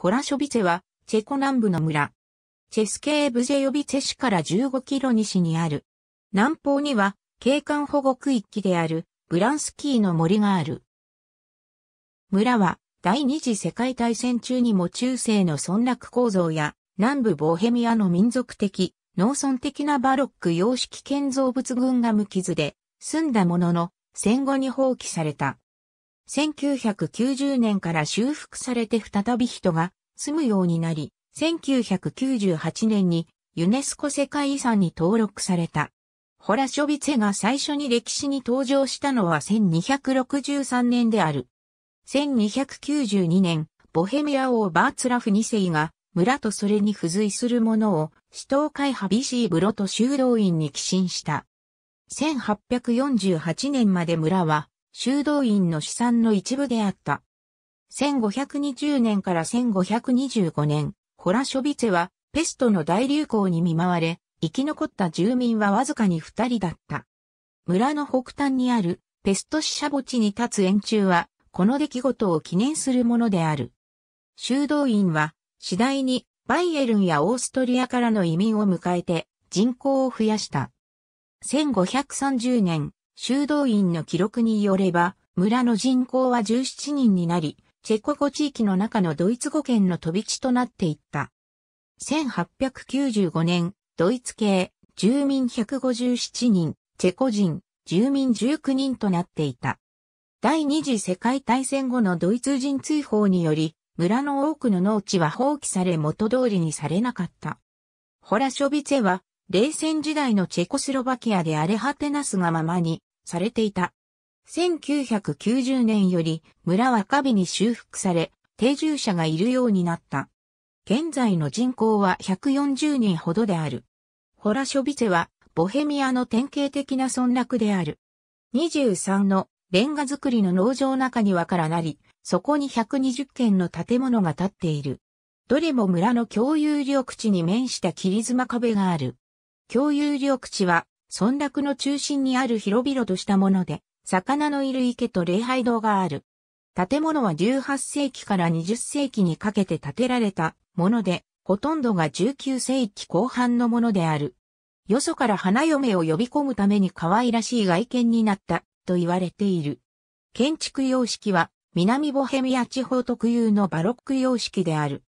ホラショビツェは、チェコ南部の村。チェスケーブジェヨビツェ市から15キロ西にある。南方には、景観保護区域である、ブランスキーの森がある。村は、第二次世界大戦中にも中世の村落構造や、南部ボーヘミアの民族的、農村的なバロック様式建造物群が無傷で、住んだものの、戦後に放棄された。1990年から修復されて再び人が住むようになり、1998年にユネスコ世界遺産に登録された。ホラショビツェが最初に歴史に登場したのは1263年である。1292年、ボヘミア王バーツラフ2世が村とそれに付随するものを、死闘会派ビシーブロと修道院に寄進した。1848年まで村は修道院の資産の一部であった。1520年から1525年、ホラショビツェはペストの大流行に見舞われ、生き残った住民はわずかに二人だった。村の北端にあるペスト死者墓地に立つ円柱は、この出来事を記念するものである。修道院は、次第にバイエルンやオーストリアからの移民を迎えて人口を増やした。1530年、修道院の記録によれば、村の人口は17人になり、チェコ語地域の中のドイツ語圏の飛び地となっていった。1895年、ドイツ系、住民157人、チェコ人、住民19人となっていた。第二次世界大戦後のドイツ人追放により、村の多くの農地は放棄され元通りにされなかった。ホラショビツェは、冷戦時代のチェコスロバキアで荒れ果てなすがままに、されていた。1990年より村は壁に修復され、定住者がいるようになった。現在の人口は140人ほどである。ホラショビツェはボヘミアの典型的な村落である。23のレンガ造りの農場中にはからなり、そこに120軒の建物が建っている。どれも村の共有緑地に面した切妻壁がある。共有緑地は村落の中心にある広々としたもので、魚のいる池と礼拝堂がある。建物は18世紀から20世紀にかけて建てられたもので、ほとんどが19世紀後半のものである。よそから花嫁を呼び込むために可愛らしい外見になったと言われている。建築様式は南ボヘミア地方特有のバロック様式である。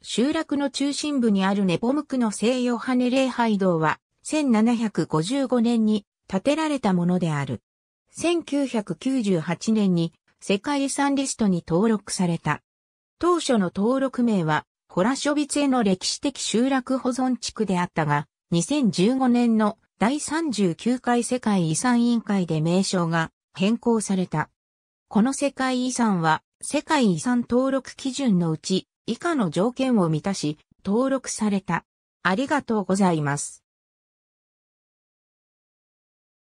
集落の中心部にあるネポムクの西洋羽礼拝堂は1755年に建てられたものである。1998年に世界遺産リストに登録された。当初の登録名は、ホラショビツへの歴史的集落保存地区であったが、2015年の第39回世界遺産委員会で名称が変更された。この世界遺産は、世界遺産登録基準のうち、以下の条件を満たし、登録された。ありがとうございます。